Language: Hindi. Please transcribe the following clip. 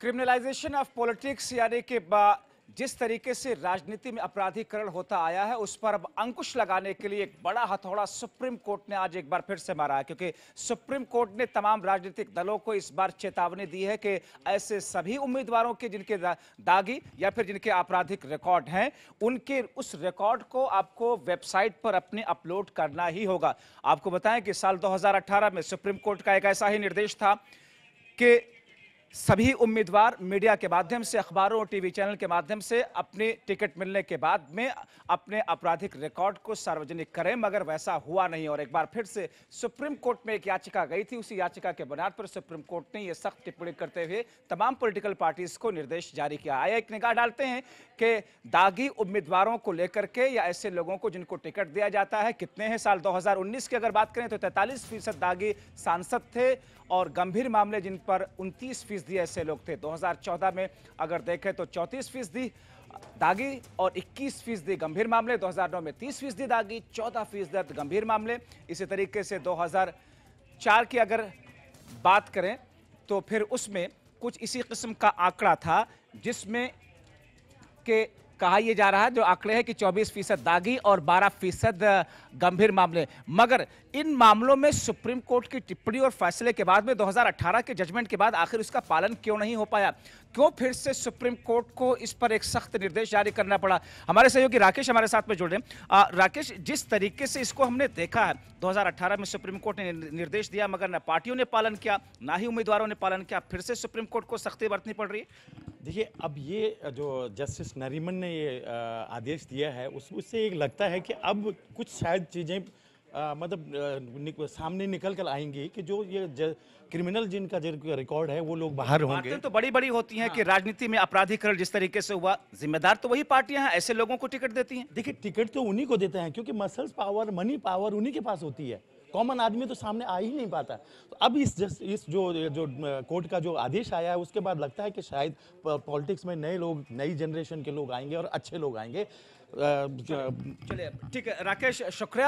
क्रिमिनलाइजेशन ऑफ पॉलिटिक्स यानी कि जिस तरीके से राजनीति में अपराधीकरण होता आया है उस पर अब अंकुश लगाने के लिए एक बड़ा हथौड़ा सुप्रीम कोर्ट ने आज एक बार फिर से मारा है क्योंकि सुप्रीम कोर्ट ने तमाम राजनीतिक दलों को इस बार चेतावनी दी है कि ऐसे सभी उम्मीदवारों के जिनके दागी या फिर जिनके आपराधिक रिकॉर्ड हैं उनके उस रिकॉर्ड को आपको वेबसाइट पर अपने अपलोड करना ही होगा आपको बताएं कि साल दो में सुप्रीम कोर्ट का एक ऐसा ही निर्देश था कि सभी उम्मीदवार मीडिया के माध्यम से अखबारों और टीवी चैनल के माध्यम से अपनी टिकट मिलने के बाद में अपने आपराधिक रिकॉर्ड को सार्वजनिक करें मगर वैसा हुआ नहीं और एक बार फिर से सुप्रीम कोर्ट में एक याचिका गई थी उसी याचिका के बुनियाद पर सुप्रीम कोर्ट ने यह सख्त टिप्पणी करते हुए तमाम पोलिटिकल पार्टीज को निर्देश जारी किया आया एक निगाह डालते हैं कि दागी उम्मीदवारों को लेकर के या ऐसे लोगों को जिनको टिकट दिया जाता है कितने हैं साल उन्नीस की अगर बात करें तो फीसद दागी सांसद थे और गंभीर मामले जिन पर उनतीस फीसदी ऐसे लोग थे 2014 में अगर देखें तो चौंतीस फीसदी दागी और 21 फीसदी गंभीर मामले 2009 में 30 फीसदी दागी 14 फीसदी गंभीर मामले इसी तरीके से 2004 की अगर बात करें तो फिर उसमें कुछ इसी किस्म का आंकड़ा था जिसमें के कहा यह जा रहा है जो आंकड़े हैं कि 24 फीसद दागी और 12 फीसद गंभीर मामले मगर इन मामलों में सुप्रीम कोर्ट की टिप्पणी और फैसले के बाद में 2018 के जजमेंट के बाद आखिर उसका पालन क्यों नहीं हो पाया क्यों फिर से सुप्रीम कोर्ट को इस पर एक सख्त निर्देश जारी करना पड़ा हमारे सहयोगी राकेश हमारे साथ में जुड़ रहे हैं राकेश जिस तरीके से इसको हमने देखा है 2018 में सुप्रीम कोर्ट ने निर्देश दिया मगर न पार्टियों ने पालन किया ना ही उम्मीदवारों ने पालन किया फिर से सुप्रीम कोर्ट को सख्ती बरतनी पड़ रही है देखिए अब ये जो जस्टिस नरीमन ने ये आदेश दिया है उस उससे एक लगता है कि अब कुछ शायद चीज़ें मतलब निक, सामने निकल कर आएंगी कि जो ये ज, क्रिमिनल जिनका जो रिकॉर्ड है वो लोग बाहर होंगे तो बड़ी बड़ी होती हैं हाँ। कि राजनीति में अपराधीकरण जिस तरीके से हुआ जिम्मेदार तो वही पार्टियां हैं ऐसे लोगों को टिकट देती हैं देखिए टिकट तो उन्हीं को देते हैं क्योंकि मसल्स पावर मनी पावर उन्हीं के पास होती है कॉमन आदमी तो सामने आ ही नहीं पाता तो अब इस इस जो जो कोर्ट का जो आदेश आया है उसके बाद लगता है कि शायद पॉलिटिक्स में नए लोग नई जनरेशन के लोग आएंगे और अच्छे लोग आएंगे चलिए ठीक है राकेश शुक्रिया